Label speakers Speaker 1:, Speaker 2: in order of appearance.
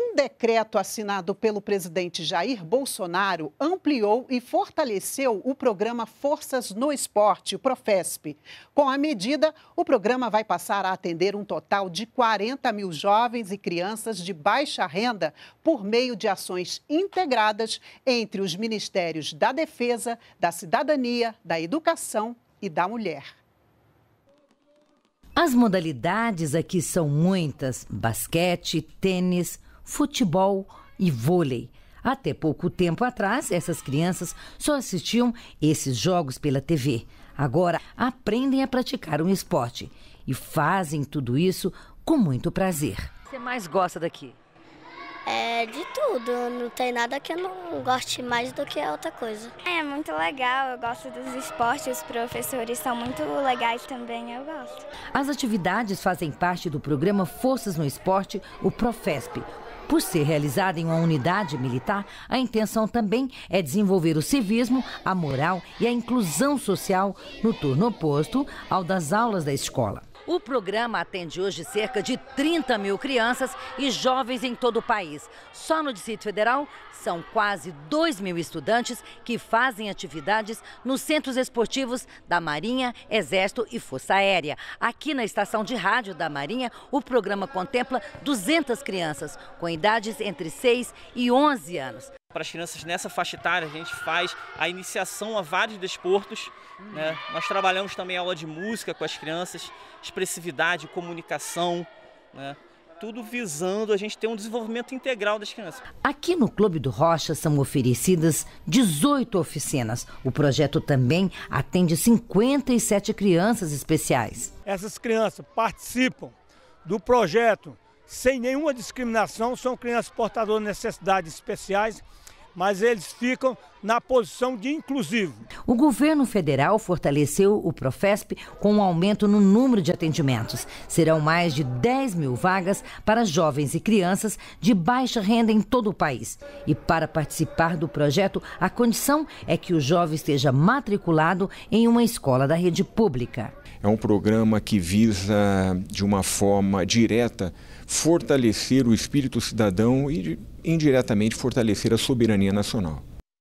Speaker 1: Um decreto assinado pelo presidente Jair Bolsonaro ampliou e fortaleceu o programa Forças no Esporte, o Profesp. Com a medida, o programa vai passar a atender um total de 40 mil jovens e crianças de baixa renda por meio de ações integradas entre os ministérios da Defesa, da Cidadania, da Educação e da Mulher.
Speaker 2: As modalidades aqui são muitas: basquete, tênis, futebol e vôlei. Até pouco tempo atrás, essas crianças só assistiam esses jogos pela TV. Agora aprendem a praticar um esporte e fazem tudo isso com muito prazer. O que você mais gosta daqui?
Speaker 3: É de tudo, não tem nada que eu não goste mais do que outra coisa. É muito legal, eu gosto dos esportes, os professores são muito legais também, eu gosto.
Speaker 2: As atividades fazem parte do programa Forças no Esporte, o Profesp, por ser realizada em uma unidade militar, a intenção também é desenvolver o civismo, a moral e a inclusão social no turno oposto ao das aulas da escola. O programa atende hoje cerca de 30 mil crianças e jovens em todo o país. Só no Distrito Federal, são quase 2 mil estudantes que fazem atividades nos centros esportivos da Marinha, Exército e Força Aérea. Aqui na estação de rádio da Marinha, o programa contempla 200 crianças com idades entre 6 e 11 anos.
Speaker 3: Para as crianças nessa faixa etária, a gente faz a iniciação a vários desportos. Né? Nós trabalhamos também aula de música com as crianças, expressividade, comunicação. Né? Tudo visando a gente ter um desenvolvimento integral das crianças.
Speaker 2: Aqui no Clube do Rocha são oferecidas 18 oficinas. O projeto também atende 57 crianças
Speaker 3: especiais. Essas crianças participam do projeto sem nenhuma discriminação, são crianças portadoras de necessidades especiais, mas eles ficam na posição de inclusivo.
Speaker 2: O governo federal fortaleceu o Profesp com um aumento no número de atendimentos. Serão mais de 10 mil vagas para jovens e crianças de baixa renda em todo o país. E para participar do projeto, a condição é que o jovem esteja matriculado em uma escola da rede pública.
Speaker 3: É um programa que visa, de uma forma direta, fortalecer o espírito cidadão e indiretamente fortalecer a soberania nacional.